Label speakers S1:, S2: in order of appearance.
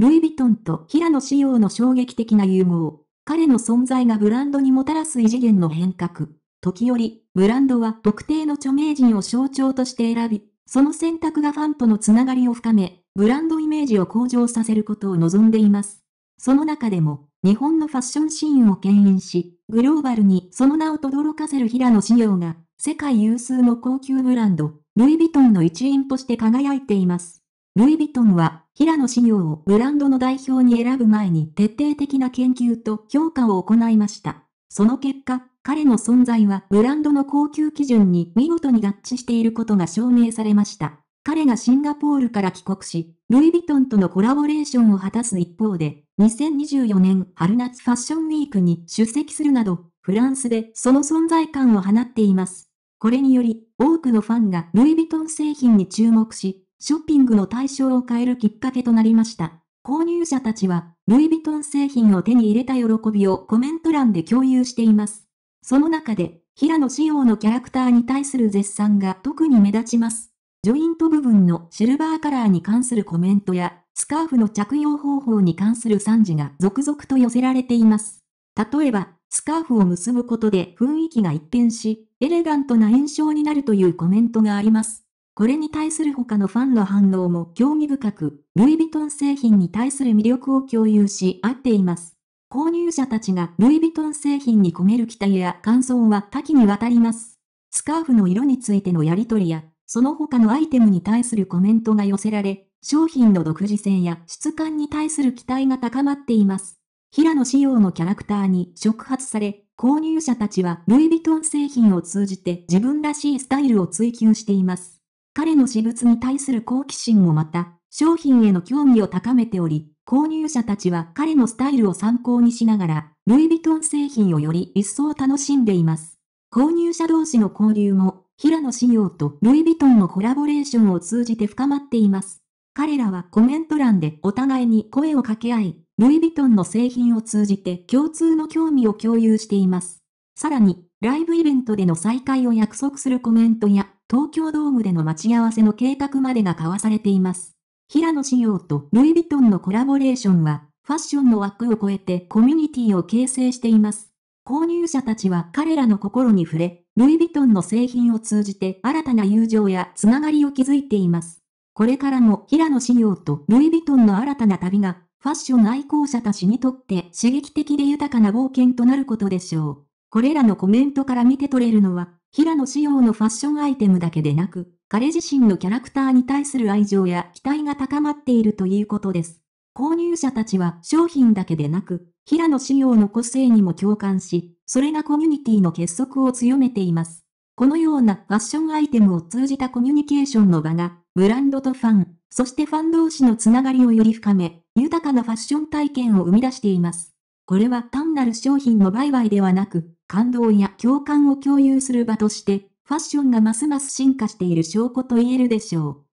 S1: ルイ・ヴィトンと平野仕様の衝撃的な融合。彼の存在がブランドにもたらす異次元の変革。時折、ブランドは特定の著名人を象徴として選び、その選択がファンとのつながりを深め、ブランドイメージを向上させることを望んでいます。その中でも、日本のファッションシーンを牽引し、グローバルにその名を轟かせる平野仕様が、世界有数の高級ブランド、ルイ・ヴィトンの一員として輝いています。ルイ・ヴィトンは、平野紫耀をブランドの代表に選ぶ前に徹底的な研究と評価を行いました。その結果、彼の存在はブランドの高級基準に見事に合致していることが証明されました。彼がシンガポールから帰国し、ルイ・ヴィトンとのコラボレーションを果たす一方で、2024年春夏ファッションウィークに出席するなど、フランスでその存在感を放っています。これにより、多くのファンがルイ・ヴィトン製品に注目し、ショッピングの対象を変えるきっかけとなりました。購入者たちは、ルイ・ヴィトン製品を手に入れた喜びをコメント欄で共有しています。その中で、平野紫耀のキャラクターに対する絶賛が特に目立ちます。ジョイント部分のシルバーカラーに関するコメントや、スカーフの着用方法に関する賛辞が続々と寄せられています。例えば、スカーフを結ぶことで雰囲気が一変し、エレガントな印象になるというコメントがあります。これに対する他のファンの反応も興味深く、ルイ・ヴィトン製品に対する魅力を共有し合っています。購入者たちがルイ・ヴィトン製品に込める期待や感想は多岐にわたります。スカーフの色についてのやり取りや、その他のアイテムに対するコメントが寄せられ、商品の独自性や質感に対する期待が高まっています。平野仕様のキャラクターに触発され、購入者たちはルイ・ヴィトン製品を通じて自分らしいスタイルを追求しています。彼の私物に対する好奇心もまた、商品への興味を高めており、購入者たちは彼のスタイルを参考にしながら、ルイ・ヴィトン製品をより一層楽しんでいます。購入者同士の交流も、平野仕様とルイ・ヴィトンのコラボレーションを通じて深まっています。彼らはコメント欄でお互いに声を掛け合い、ルイ・ヴィトンの製品を通じて共通の興味を共有しています。さらに、ライブイベントでの再会を約束するコメントや、東京ドームでの待ち合わせの計画までが交わされています。平野紫耀とルイ・ヴィトンのコラボレーションは、ファッションの枠を超えてコミュニティを形成しています。購入者たちは彼らの心に触れ、ルイ・ヴィトンの製品を通じて新たな友情やつながりを築いています。これからも平野紫耀とルイ・ヴィトンの新たな旅が、ファッション愛好者たちにとって刺激的で豊かな冒険となることでしょう。これらのコメントから見て取れるのは、平野紫耀のファッションアイテムだけでなく、彼自身のキャラクターに対する愛情や期待が高まっているということです。購入者たちは商品だけでなく、平野紫耀の個性にも共感し、それがコミュニティの結束を強めています。このようなファッションアイテムを通じたコミュニケーションの場が、ブランドとファン、そしてファン同士のつながりをより深め、豊かなファッション体験を生み出しています。これは単なる商品の売買ではなく、感動や共感を共有する場として、ファッションがますます進化している証拠と言えるでしょう。